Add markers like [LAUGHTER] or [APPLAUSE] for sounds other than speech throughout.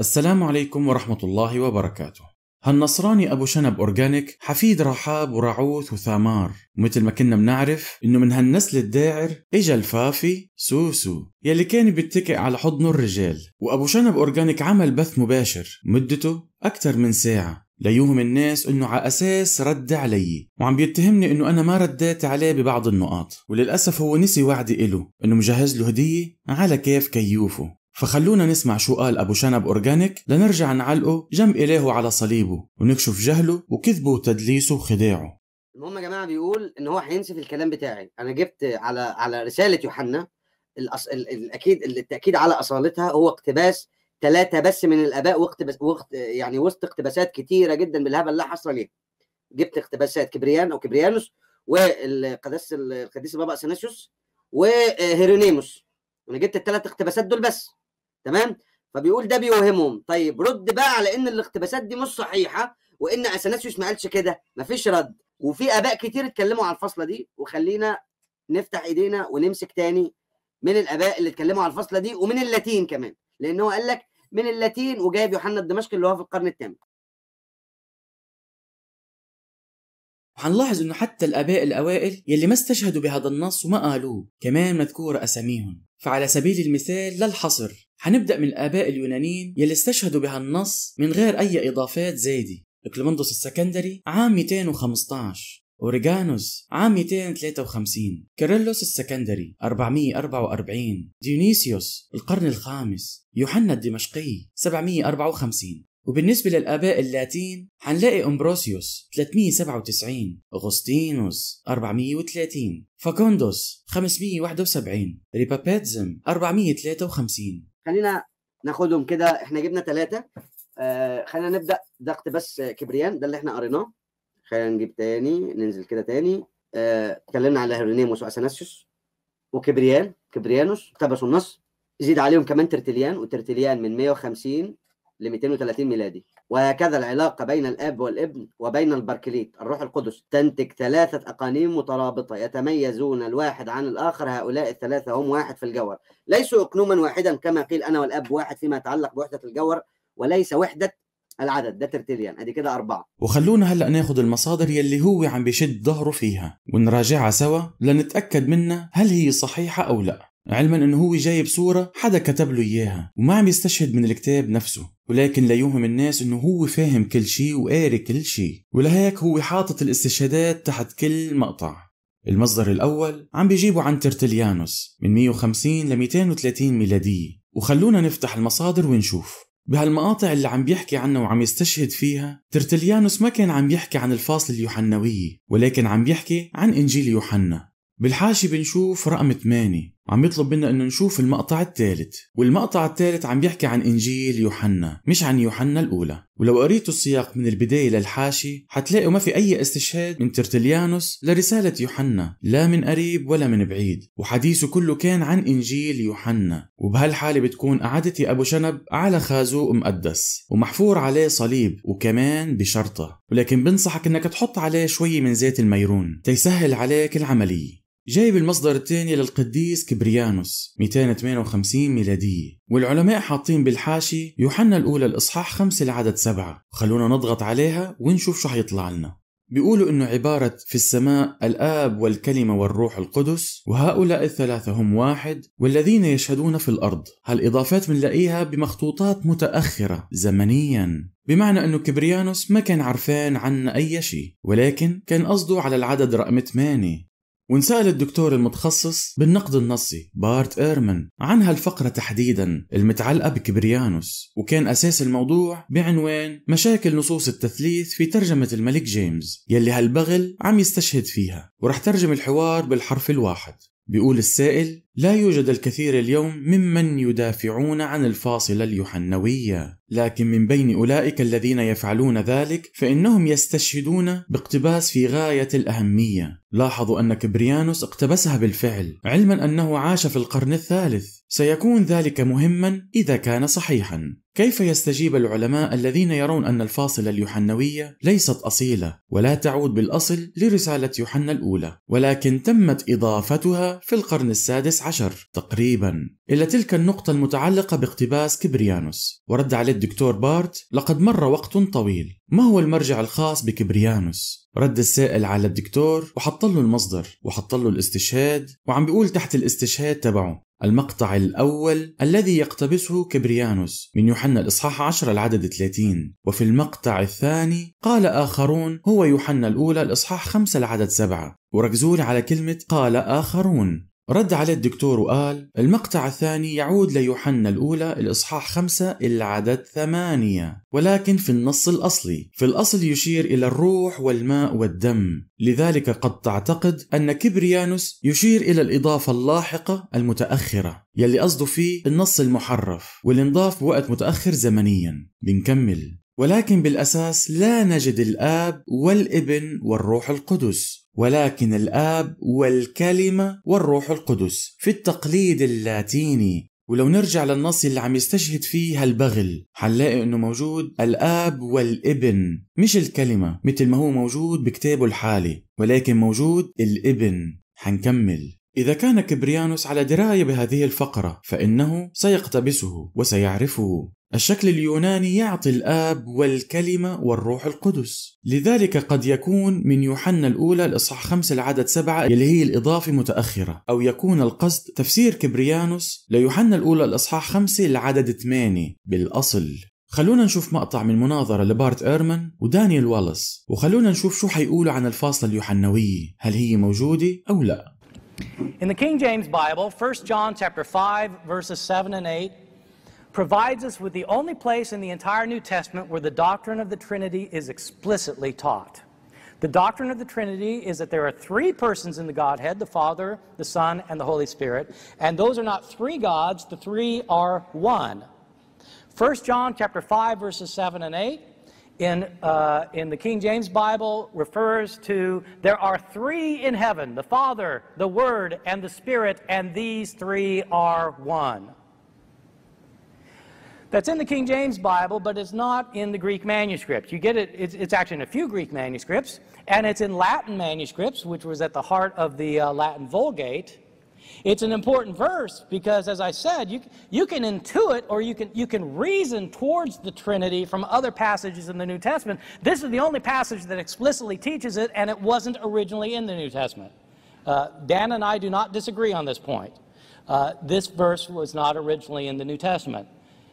السلام عليكم ورحمة الله وبركاته هالنصراني أبو شنب أورجانيك حفيد رحاب ورعوث وثامار ومثل ما كنا منعرف إنه من هالنسل الداعر إجا الفافي سوسو يلي كان بيتكئ على حضنه الرجال وأبو شنب أورجانيك عمل بث مباشر مدته أكثر من ساعة ليوهم الناس انه على اساس رد علي وعم بيتهمني انه انا ما رديت عليه ببعض النقاط وللاسف هو نسي وعدي إله انه مجهز له هديه على كيف كيوفه فخلونا نسمع شو قال أبو شنب أورجانيك لنرجع نعلقه جنب إلهه على صليبه ونكشف جهله وكذبه وتدليسه وخداعه المهم يا جماعه بيقول ان هو هينسف الكلام بتاعي انا جبت على على رساله يوحنا الأص... الاكيد التاكيد على اصالتها هو اقتباس ثلاثه بس من الاباء واقتباس وقت يعني وسط اقتباسات كتيره جدا بالهبل لا حصر ليه جبت اقتباسات كبريان او كبريانوس والقداس القديس البابا اثناسيوس وهيرونيموس انا جبت الثلاث اقتباسات دول بس تمام فبيقول ده بيوهمهم طيب رد بقى على ان الاقتباسات دي مش صحيحه وان اثناسيوس ما قالش كده مفيش رد وفي اباء كتير اتكلموا على الفصله دي وخلينا نفتح ايدينا ونمسك تاني من الاباء اللي اتكلموا على الفصله دي ومن اللاتين كمان لان هو قال لك من اللاتين وجايب يوحنا الدمشقي اللي هو في القرن الثامن هنلاحظ انه حتى الاباء الاوائل يلي ما استشهدوا بهذا النص وما قالوه كمان مذكوره اساميهم فعلى سبيل المثال للحصر حنبدأ من الآباء اليونانيين يلي استشهدوا بهالنص من غير أي إضافات زايدة كلمندوس السكندري عام 215 أوريغانوس عام 253 كيرلوس السكندري 444 ديونيسيوس القرن الخامس يوحنا الدمشقي 754 وبالنسبة للآباء اللاتين حنلاقي أمبروسيوس 397 أغسطينوس 430 فاكوندوس 571 ريباباتزم 453 خلينا ناخدهم كده احنا جبنا ثلاثه آه خلينا نبدا ضغط بس كبريان ده اللي احنا قريناه خلينا نجيب تاني ننزل كده تاني آه، اتكلمنا آه على هيرونيموس واسانسيوس وكبريان كبريانوس اقتبسوا النص زيد عليهم كمان ترتليان وترتليان من 150 ل 230 ميلادي وهكذا العلاقة بين الأب والابن وبين البركليت الروح القدس تنتج ثلاثة أقانيم مترابطة يتميزون الواحد عن الآخر هؤلاء الثلاثة هم واحد في الجوهر ليسوا أقنوما واحدا كما قيل أنا والأب واحد فيما يتعلق بوحدة الجوهر وليس وحدة العدد ده ترتيليان ادي كده أربعة وخلونا هلا ناخد المصادر يلي هو عم بشد ظهره فيها ونراجعها سوا لنتأكد منها هل هي صحيحة أو لا علما انه هو جايب صورة حدا كتب له اياها وما عم يستشهد من الكتاب نفسه ولكن ليوهم الناس انه هو فاهم كل شيء وقاري كل شيء ولهيك هو حاطط الاستشهادات تحت كل مقطع المصدر الأول عم بيجيبه عن ترتليانوس من 150 ل 230 ميلادية وخلونا نفتح المصادر ونشوف بهالمقاطع اللي عم بيحكي عنها وعم يستشهد فيها ترتليانوس ما كان عم يحكي عن الفاصل اليوحنوية ولكن عم بيحكي عن إنجيل يوحنا بالحاشي بنشوف رقم 8 عم يطلب منا انه نشوف المقطع الثالث والمقطع الثالث عم بيحكي عن انجيل يوحنا مش عن يوحنا الاولى ولو قريتوا السياق من البداية للحاشي حتلاقوا ما في أي استشهاد من ترتليانوس لرسالة يوحنا لا من قريب ولا من بعيد وحديثه كله كان عن إنجيل يوحنا وبهالحالة بتكون قعدتي أبو شنب على خازوق مقدس ومحفور عليه صليب وكمان بشرطة ولكن بنصحك إنك تحط عليه شوي من زيت الميرون تيسهل عليك العملية جايب المصدر الثاني للقديس كبريانوس 258 ميلادية والعلماء حاطين بالحاشي يوحنا الأولى الإصحاح 5 العدد 7 خلونا نضغط عليها ونشوف شو حيطلع لنا بيقولوا انه عبارة في السماء الآب والكلمة والروح القدس وهؤلاء الثلاثة هم واحد والذين يشهدون في الأرض هالإضافات بنلاقيها بمخطوطات متأخرة زمنيا بمعنى انه كبريانوس ما كان عرفان عنا أي شيء ولكن كان قصده على العدد رقم 8 ونسأل الدكتور المتخصص بالنقد النصي بارت إيرمن عن هالفقرة تحديدا المتعلقة بكبريانوس وكان أساس الموضوع بعنوان مشاكل نصوص التثليث في ترجمة الملك جيمس يلي هالبغل عم يستشهد فيها ورح ترجم الحوار بالحرف الواحد بيقول السائل لا يوجد الكثير اليوم ممن يدافعون عن الفاصلة اليوحنوية لكن من بين أولئك الذين يفعلون ذلك فإنهم يستشهدون باقتباس في غاية الأهمية لاحظوا أن كبريانوس اقتبسها بالفعل علما أنه عاش في القرن الثالث سيكون ذلك مهما إذا كان صحيحا كيف يستجيب العلماء الذين يرون أن الفاصلة اليوحنوية ليست أصيلة ولا تعود بالأصل لرسالة يوحنا الأولى ولكن تمت إضافتها في القرن السادس عشر تقريبا إلى تلك النقطة المتعلقة باقتباس كبريانوس ورد عليه الدكتور بارت لقد مر وقت طويل ما هو المرجع الخاص بكبريانوس؟ رد السائل على الدكتور وحط له المصدر وحط له الاستشهاد وعم بيقول تحت الاستشهاد تبعه المقطع الأول الذي يقتبسه كبريانوس من يوحنا الإصحاح 10 العدد 30 وفي المقطع الثاني قال آخرون هو يوحنا الأولى الإصحاح 5 العدد 7 وركزوا على كلمة قال آخرون رد عليه الدكتور وقال المقطع الثاني يعود ليوحنا الأولى الإصحاح خمسة العدد ثمانية ولكن في النص الأصلي في الأصل يشير إلى الروح والماء والدم لذلك قد تعتقد أن كبريانوس يشير إلى الإضافة اللاحقة المتأخرة يلي قصده فيه النص المحرف والانضاف بوقت متأخر زمنيا بنكمل ولكن بالأساس لا نجد الآب والابن والروح القدس ولكن الاب والكلمه والروح القدس في التقليد اللاتيني ولو نرجع للنص اللي عم يستشهد فيه هالبغل حنلاقي انه موجود الاب والابن مش الكلمه مثل ما هو موجود بكتابه الحالي ولكن موجود الابن حنكمل إذا كان كبريانوس على دراية بهذه الفقرة فإنه سيقتبسه وسيعرفه الشكل اليوناني يعطي الآب والكلمة والروح القدس لذلك قد يكون من يوحنا الأولى الإصحاح 5 العدد 7 اللي هي الإضافة متأخرة أو يكون القصد تفسير كبريانوس ليوحنا الأولى الإصحاح 5 العدد 8 بالأصل خلونا نشوف مقطع من مناظرة لبارت إيرمان ودانيال والاس وخلونا نشوف شو حيقولوا عن الفاصلة اليوحنوية هل هي موجودة أو لا In the King James Bible, 1 John chapter 5 verses 7 and 8 provides us with the only place in the entire New Testament where the doctrine of the Trinity is explicitly taught. The doctrine of the Trinity is that there are three persons in the Godhead the Father, the Son, and the Holy Spirit. And those are not three gods, the three are one. 1 John chapter 5, verses 7 and 8. In, uh, in the King James Bible refers to there are three in heaven the Father, the Word, and the Spirit, and these three are one that's in the King James Bible, but it's not in the Greek manuscript. You get it, it's, it's, actually in a few Greek manuscripts, and it's in Latin manuscripts, which was at the heart of the uh, Latin Vulgate. It's an important verse because, as I said, you, you can intuit or you can, you can reason towards the Trinity from other passages in the New Testament. This is the only passage that explicitly teaches it, and it wasn't originally in the New Testament. Uh, Dan and I do not disagree on this point. Uh, this verse was not originally in the New Testament.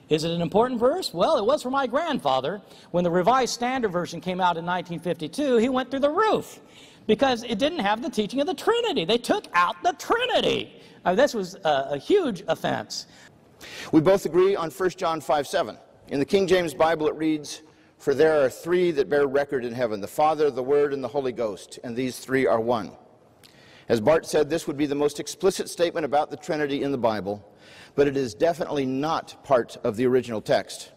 Is it an important verse? Well, it was for my grandfather. When the Revised Standard Version came out in 1952, he went through the roof because it didn't have the teaching of the Trinity. They took out the Trinity. Uh, this was a, uh, a huge offense. We both agree on 1 John 5 7. In the King James Bible, it reads, For there are three that bear record in heaven the Father, the Word, and the Holy Ghost, and these three are one. As Bart said, this would be the most explicit statement about the Trinity in the Bible but it is definitely not part of the original text.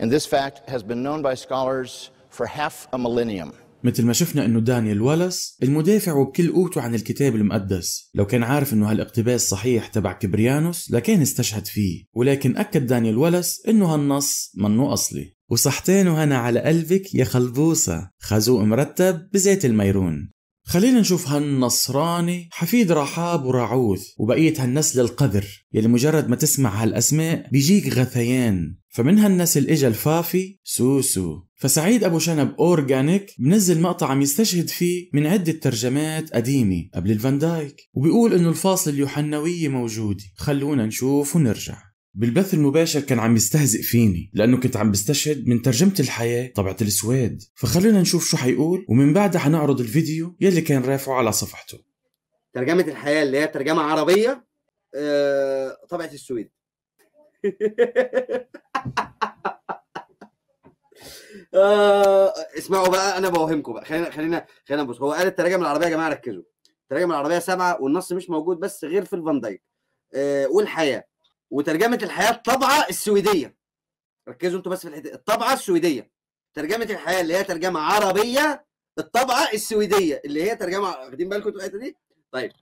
And this fact has been known by scholars for half a millennium. مثل ما شفنا انه دانيال والاس المدافع وبكل قوته عن الكتاب المقدس، لو كان عارف انه هالاقتباس صحيح تبع كبريانوس لكان استشهد فيه، ولكن اكد دانيال والاس انه هالنص منه اصلي، وصحتين وهنا على قلبك يا خلبوصة خازوق مرتب بزيت الميرون خلينا نشوف هالنصراني حفيد رحاب ورعوث وبقية هالنسل القذر يلي مجرد ما تسمع هالأسماء بيجيك غثيان فمن هالنسل اجا الفافي سوسو فسعيد ابو شنب اورجانيك منزل مقطع عم يستشهد فيه من عده ترجمات قديمه قبل الفان دايك وبيقول انه الفاصل اليوحناوية موجوده خلونا نشوف ونرجع بالبث المباشر كان عم يستهزئ فيني لانه كنت عم بستشهد من ترجمه الحياه طبعه السويد فخلينا نشوف شو حيقول ومن بعدها حنعرض الفيديو يلي كان رافعه على صفحته ترجمه الحياه اللي هي ترجمه عربيه آه، طبعه السويد [LAUGHS] آه، اسمعوا بقى انا بوهمكم بقى خلينا خلينا خلينا نبص هو قال الترجمه العربيه يا جماعه ركزوا الترجمه العربيه سبعه والنص مش موجود بس غير في الفان دايك آه، والحياه وترجمه الحياه الطبعه السويديه ركزوا انتوا بس في الحته الطبعه السويديه ترجمه الحياه اللي هي ترجمه عربيه الطبعه السويديه اللي هي ترجمه واخدين بالكم انتوا الحته دي طيب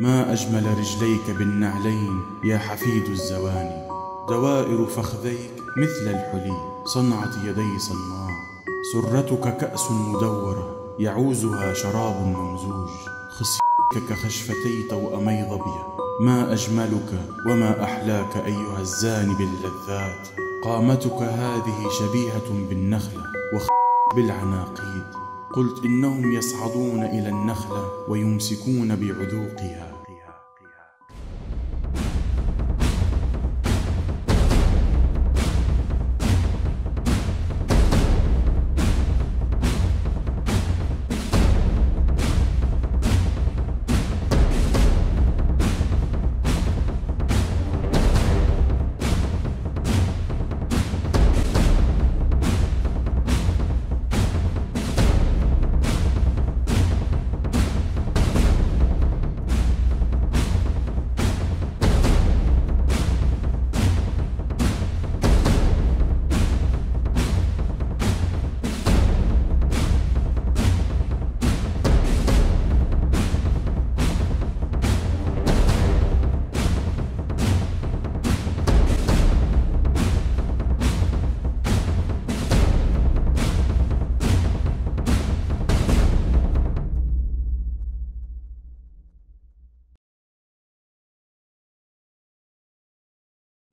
ما أجمل رجليك بالنعلين يا حفيد الزواني دوائر فخذيك مثل الحلي صنعة يدي صناع سرتك كأس مدورة يعوزها شراب ممزوج خصيك كخشفتي توأمي ظبية ما أجملك وما أحلاك أيها الزاني باللذات قامتك هذه شبيهة بالنخلة وخ بالعناقيد قلت إنهم يصعدون إلى النخلة ويمسكون بعذوقها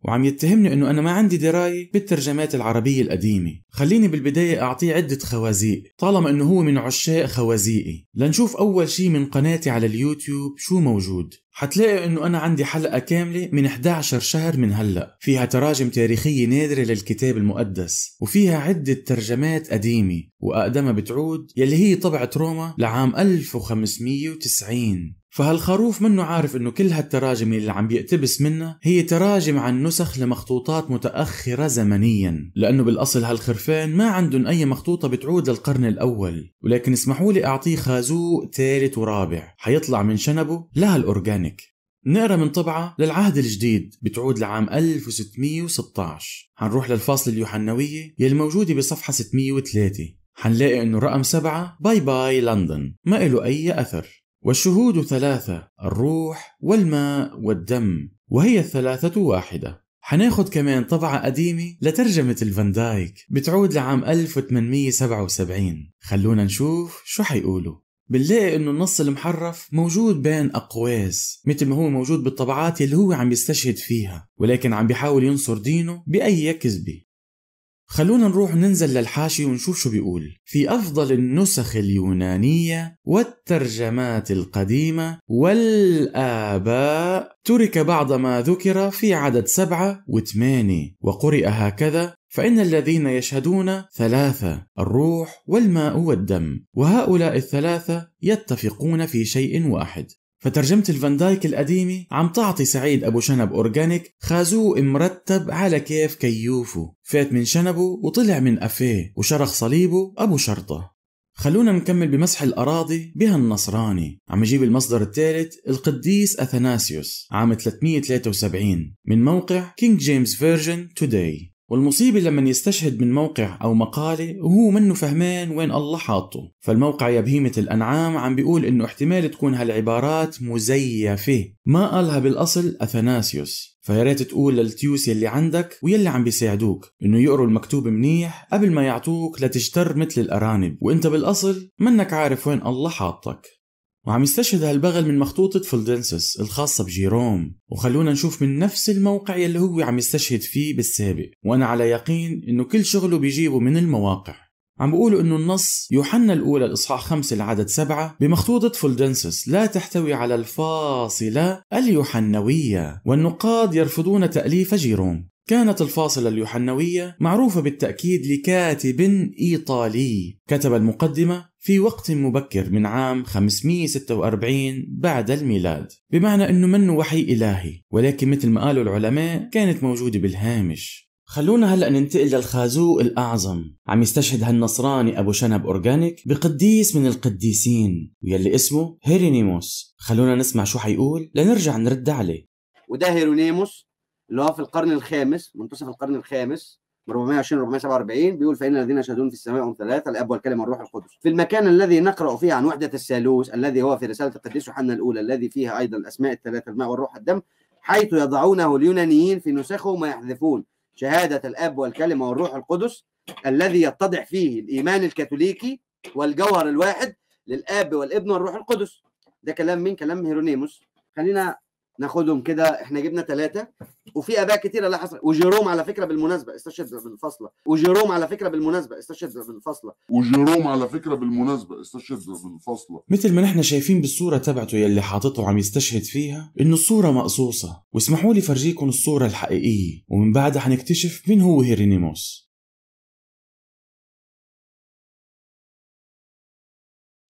وعم يتهمني انه انا ما عندي درايه بالترجمات العربيه القديمه، خليني بالبدايه اعطيه عده خوازيق، طالما انه هو من عشاق خوازيقي، لنشوف اول شي من قناتي على اليوتيوب شو موجود، حتلاقي انه انا عندي حلقه كامله من 11 شهر من هلا، فيها تراجم تاريخيه نادره للكتاب المقدس، وفيها عده ترجمات قديمه، واقدمها بتعود يلي هي طبعه روما لعام 1590 فهالخروف منه عارف انه كل هالتراجم اللي عم بيقتبس منها هي تراجم عن نسخ لمخطوطات متأخرة زمنيا لأنه بالأصل هالخرفان ما عندهم أي مخطوطة بتعود للقرن الأول ولكن اسمحوا لي أعطيه خازوق ثالث ورابع حيطلع من شنبه لهالأورجانيك نقرا من طبعة للعهد الجديد بتعود لعام 1616 حنروح للفاصل اليوحنوية يلي موجودة بصفحة 603 حنلاقي انه رقم سبعة باي باي لندن ما له اي اثر والشهود ثلاثة الروح والماء والدم وهي الثلاثة واحدة حناخد كمان طبعة قديمة لترجمة الفان دايك بتعود لعام 1877 خلونا نشوف شو حيقولوا بنلاقي انه النص المحرف موجود بين اقواس مثل ما هو موجود بالطبعات اللي هو عم يستشهد فيها ولكن عم بيحاول ينصر دينه باي كذبه خلونا نروح ننزل للحاشي ونشوف شو بيقول في أفضل النسخ اليونانية والترجمات القديمة والآباء ترك بعض ما ذكر في عدد سبعة وثمانية وقرئ هكذا فإن الذين يشهدون ثلاثة الروح والماء والدم وهؤلاء الثلاثة يتفقون في شيء واحد فترجمة الفاندايك القديمة عم تعطي سعيد أبو شنب أورجانيك خازوق مرتب على كيف كيوفه فات من شنبه وطلع من قفاه وشرخ صليبه أبو شرطة خلونا نكمل بمسح الأراضي بها النصراني عم يجيب المصدر الثالث القديس أثناسيوس عام 373 من موقع كينج جيمس فيرجن توداي والمصيبة لما يستشهد من موقع أو مقالة وهو منه فهمان وين الله حاطه فالموقع يا بهيمة الأنعام عم بيقول إنه احتمال تكون هالعبارات مزيفة ما قالها بالأصل أثناسيوس فيا ريت تقول للتيوس يلي عندك ويلي عم بيساعدوك انه يقروا المكتوب منيح قبل ما يعطوك لتجتر مثل الارانب وانت بالاصل منك عارف وين الله حاطك وعم يستشهد هالبغل من مخطوطة فولدنسس الخاصة بجيروم وخلونا نشوف من نفس الموقع يلي هو عم يستشهد فيه بالسابق وأنا على يقين إنه كل شغله بيجيبه من المواقع عم بقولوا إنه النص يوحنا الأولى الإصحاح 5 العدد 7 بمخطوطة فولدنسس لا تحتوي على الفاصلة اليوحنوية والنقاد يرفضون تأليف جيروم كانت الفاصلة اليوحنوية معروفة بالتأكيد لكاتب إيطالي كتب المقدمة في وقت مبكر من عام 546 بعد الميلاد بمعنى أنه منه وحي إلهي ولكن مثل ما قالوا العلماء كانت موجودة بالهامش خلونا هلا ننتقل للخازوق الاعظم عم يستشهد هالنصراني ابو شنب اورجانيك بقديس من القديسين ويلي اسمه هيرينيموس خلونا نسمع شو حيقول لنرجع نرد عليه وده هيرونيموس اللي هو في القرن الخامس منتصف القرن الخامس من 420 447 بيقول فان الذين يشهدون في السماء هم ثلاثه الاب والكلم والروح القدس في المكان الذي نقرا فيه عن وحده الثالوث الذي هو في رساله القديس يوحنا الاولى الذي فيها ايضا الاسماء الثلاثه الماء والروح الدم حيث يضعونه اليونانيين في نسخهم ويحذفون شهاده الاب والكلمه والروح القدس الذي يتضح فيه الايمان الكاثوليكي والجوهر الواحد للاب والابن والروح القدس ده كلام من كلام هيرونيموس خلينا ناخدهم كده احنا جبنا ثلاثه وفي اباء كتيره لا حصر وجيروم على فكره بالمناسبه استشهد بالفصله وجيروم على فكره بالمناسبه استشهد بالفصله وجيروم على فكره بالمناسبه استشهد بالفصله مثل ما نحن شايفين بالصوره تبعته يلي حاططه عم يستشهد فيها انه الصوره مقصوصه واسمحوا لي فرجيكم الصوره الحقيقيه ومن بعدها حنكتشف مين هو هيرينيموس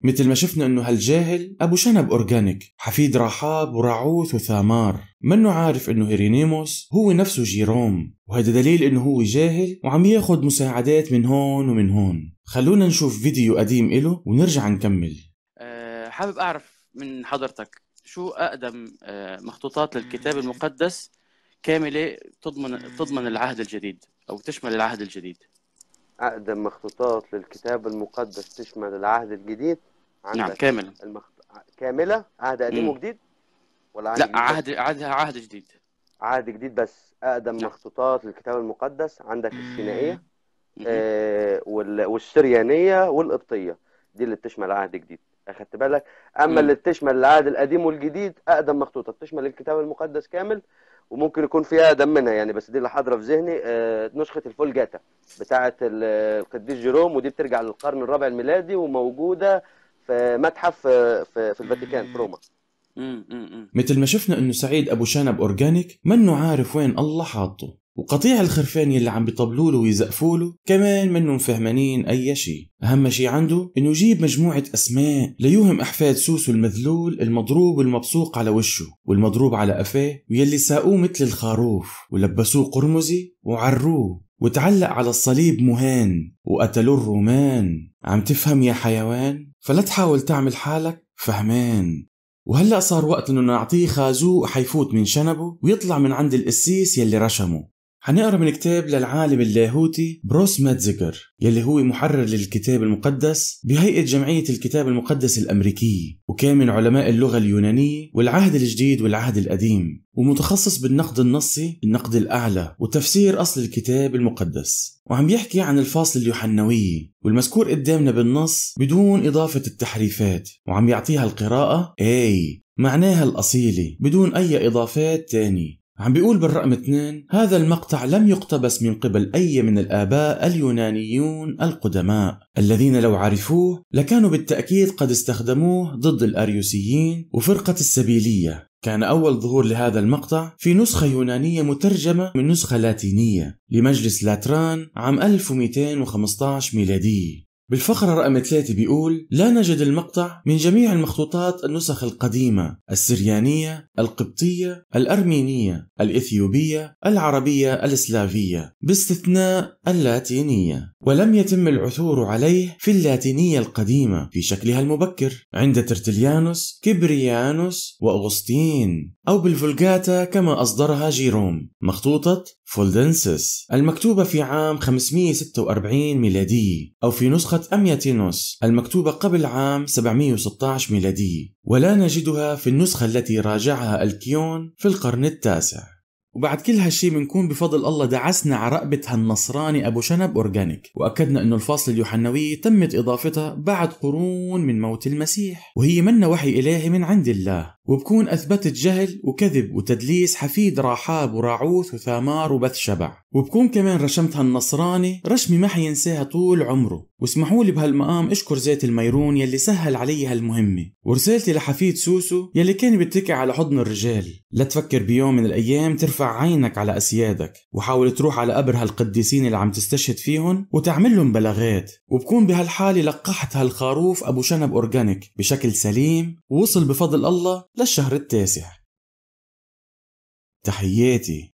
مثل ما شفنا انه هالجاهل ابو شنب اورجانيك حفيد رحاب ورعوث وثامار منه عارف انه هيرينيموس هو نفسه جيروم وهذا دليل انه هو جاهل وعم ياخد مساعدات من هون ومن هون خلونا نشوف فيديو قديم له ونرجع نكمل أه حابب اعرف من حضرتك شو اقدم آه، مخطوطات للكتاب المقدس كامله تضمن تضمن العهد الجديد او تشمل العهد الجديد اقدم مخطوطات للكتاب المقدس تشمل العهد الجديد عندك نعم كامل المخ... كامله عهد قديم وجديد ولا عهد لا عهد عهد عهد جديد عهد جديد بس اقدم نعم. مخطوطات للكتاب المقدس عندك السينائيه آه وال... والسريانيه والقبطيه دي اللي بتشمل عهد جديد اخدت بالك اما مم. اللي بتشمل العهد القديم والجديد اقدم مخطوطه بتشمل الكتاب المقدس كامل وممكن يكون فيها اقدم منها يعني بس دي اللي حاضره في ذهني آه نسخه جاتا بتاعه القديس جيروم ودي بترجع للقرن الرابع الميلادي وموجوده في متحف آه، في, في الفاتيكان في روما مثل ما شفنا انه سعيد ابو شنب اورجانيك منه عارف وين الله حاطه وقطيع الخرفان يلي عم بيطبلوا له ويزقفوا له كمان منهم فهمانين اي شيء اهم شيء عنده انه يجيب مجموعه اسماء ليوهم احفاد سوسو المذلول المضروب المبصوق على وشه والمضروب على قفاه ويلي ساقوه مثل الخروف ولبسوه قرمزي وعروه وتعلق على الصليب مهان وقتلوا الرومان عم تفهم يا حيوان فلا تحاول تعمل حالك فهمان وهلا صار وقت انه نعطيه خازوق حيفوت من شنبه ويطلع من عند القسيس يلي رشمه حنقرا من كتاب للعالم اللاهوتي بروس ماتزجر يلي هو محرر للكتاب المقدس بهيئة جمعية الكتاب المقدس الأمريكية وكان من علماء اللغة اليونانية والعهد الجديد والعهد القديم ومتخصص بالنقد النصي النقد الأعلى وتفسير أصل الكتاب المقدس وعم يحكي عن الفاصل اليوحنوية والمذكور قدامنا بالنص بدون إضافة التحريفات وعم يعطيها القراءة أي معناها الأصيلة بدون أي إضافات تانية عم بيقول بالرقم اثنين هذا المقطع لم يقتبس من قبل أي من الآباء اليونانيون القدماء الذين لو عرفوه لكانوا بالتأكيد قد استخدموه ضد الأريوسيين وفرقة السبيلية كان أول ظهور لهذا المقطع في نسخة يونانية مترجمة من نسخة لاتينية لمجلس لاتران عام 1215 ميلادي بالفقرة رقم 3 بيقول لا نجد المقطع من جميع المخطوطات النسخ القديمة السريانية القبطية الأرمينية الإثيوبية العربية الإسلافية باستثناء اللاتينية ولم يتم العثور عليه في اللاتينية القديمة في شكلها المبكر عند ترتليانوس كبريانوس وأغسطين أو بالفولغاتا كما أصدرها جيروم مخطوطة فولدنسس المكتوبة في عام 546 ميلادي أو في نسخة أمياتينوس المكتوبة قبل عام 716 ميلادي ولا نجدها في النسخة التي راجعها الكيون في القرن التاسع وبعد كل هالشي بنكون بفضل الله دعسنا على رقبة هالنصراني أبو شنب أورجانيك وأكدنا أنه الفاصل اليوحنوية تمت إضافتها بعد قرون من موت المسيح وهي منا وحي إلهي من عند الله وبكون أثبتت جهل وكذب وتدليس حفيد راحاب وراعوث وثامار وبث شبع وبكون كمان رشمت هالنصراني رشمي ما حينساها طول عمره واسمحوا لي بهالمقام اشكر زيت الميرون يلي سهل علي هالمهمة ورسالتي لحفيد سوسو يلي كان بيتكي على حضن الرجال لا تفكر بيوم من الأيام ترفع عينك على أسيادك وحاول تروح على قبر هالقديسين اللي عم تستشهد فيهم وتعمل لهم بلاغات وبكون بهالحالة لقحت هالخروف أبو شنب أورجانيك بشكل سليم ووصل بفضل الله للشهر التاسع تحياتي